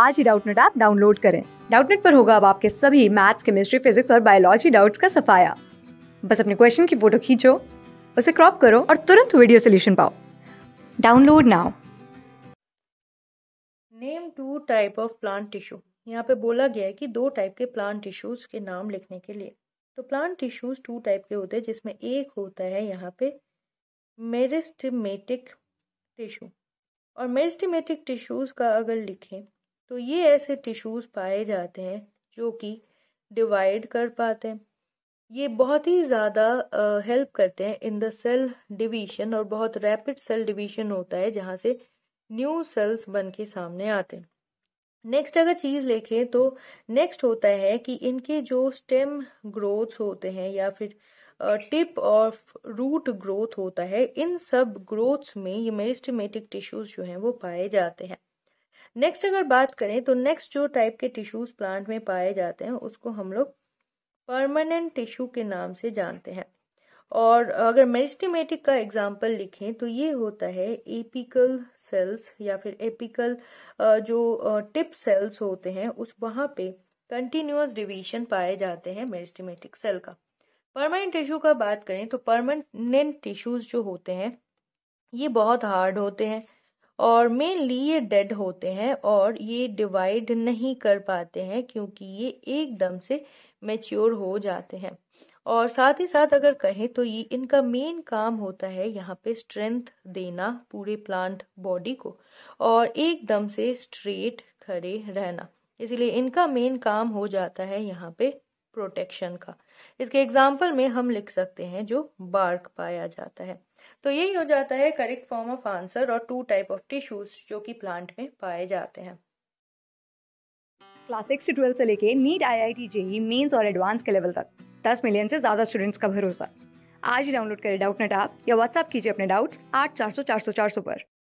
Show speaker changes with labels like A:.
A: आज ही Doubtnut app download करें डाउटनेट पर होगा अब आपके सभी मैथ्स केमिस्ट्री फिजिक्स और बायोलॉजी डाउट्स का सफाया बस अपने क्वेश्चन की फोटो खींचो उसे क्रॉप करो और तुरंत वीडियो सोल्यूशन पाओ download now
B: name two type of plant tissue यहाँ पे बोला गया है कि दो टाइप के प्लांट टिश्यूज के नाम लिखने के लिए तो प्लांट टिश्यूज टू टाइप के होते हैं जिसमें एक होता है यहाँ पे मेरिस्टमेटिक टिश्यू और मेरिस्टमेटिक टिश्यूज का अगर लिखें तो ये ऐसे टिश्यूज़ पाए जाते हैं जो कि डिवाइड कर पाते हैं ये बहुत ही ज़्यादा हेल्प करते हैं इन द सेल डिवीजन और बहुत रैपिड सेल डिवीजन होता है जहाँ से न्यू सेल्स बन के सामने आते हैं नेक्स्ट अगर चीज़ देखें तो नेक्स्ट होता है कि इनके जो स्टेम ग्रोथ्स होते हैं या फिर टिप ऑफ रूट ग्रोथ होता है इन सब ग्रोथ्स में ये मेरिस्टमेटिक टिश्यूज जो हैं वो पाए जाते हैं नेक्स्ट अगर बात करें तो नेक्स्ट जो टाइप के टिश्यूज प्लांट में पाए जाते हैं उसको हम लोग परमानेंट टिश्यू के नाम से जानते हैं और अगर मेरिस्टिमेटिक का एग्जाम्पल लिखें तो ये होता है एपिकल सेल्स या फिर एपिकल जो टिप सेल्स होते हैं उस वहाँ पे कंटिन्यूस डिवीजन पाए जाते हैं मेरिस्टिमेटिक सेल का परमानेंट टिश्यू का बात करें तो परमानेंट टिश्यूज जो होते हैं ये बहुत हार्ड होते हैं और मेनली ये डेड होते हैं और ये डिवाइड नहीं कर पाते हैं क्योंकि ये एकदम से मेच्योर हो जाते हैं और साथ ही साथ अगर कहें तो ये इनका मेन काम होता है यहाँ पे स्ट्रेंथ देना पूरे प्लांट बॉडी को और एकदम से स्ट्रेट खड़े रहना इसीलिए इनका मेन काम हो जाता है यहाँ पे प्रोटेक्शन का इसके एग्जाम्पल में हम लिख सकते हैं जो बार्क पाया जाता है तो यही हो जाता है करेक्ट फॉर्म ऑफ आंसर और टू टाइप ऑफ टिश्यूज जो कि प्लांट में पाए जाते हैं
A: क्लास सिक्स से ट्वेल्थ से लेके NEET I I T JEE Mains और एडवांस के लेवल तक दस मिलियन से ज़्यादा स्टूडेंट्स का भरोसा आज ही डाउनलोड करें डाउट नेट आप या व्हाट्सअप कीजिए अपने डाउट्स आठ चार सौ चार सौ चार सौ पर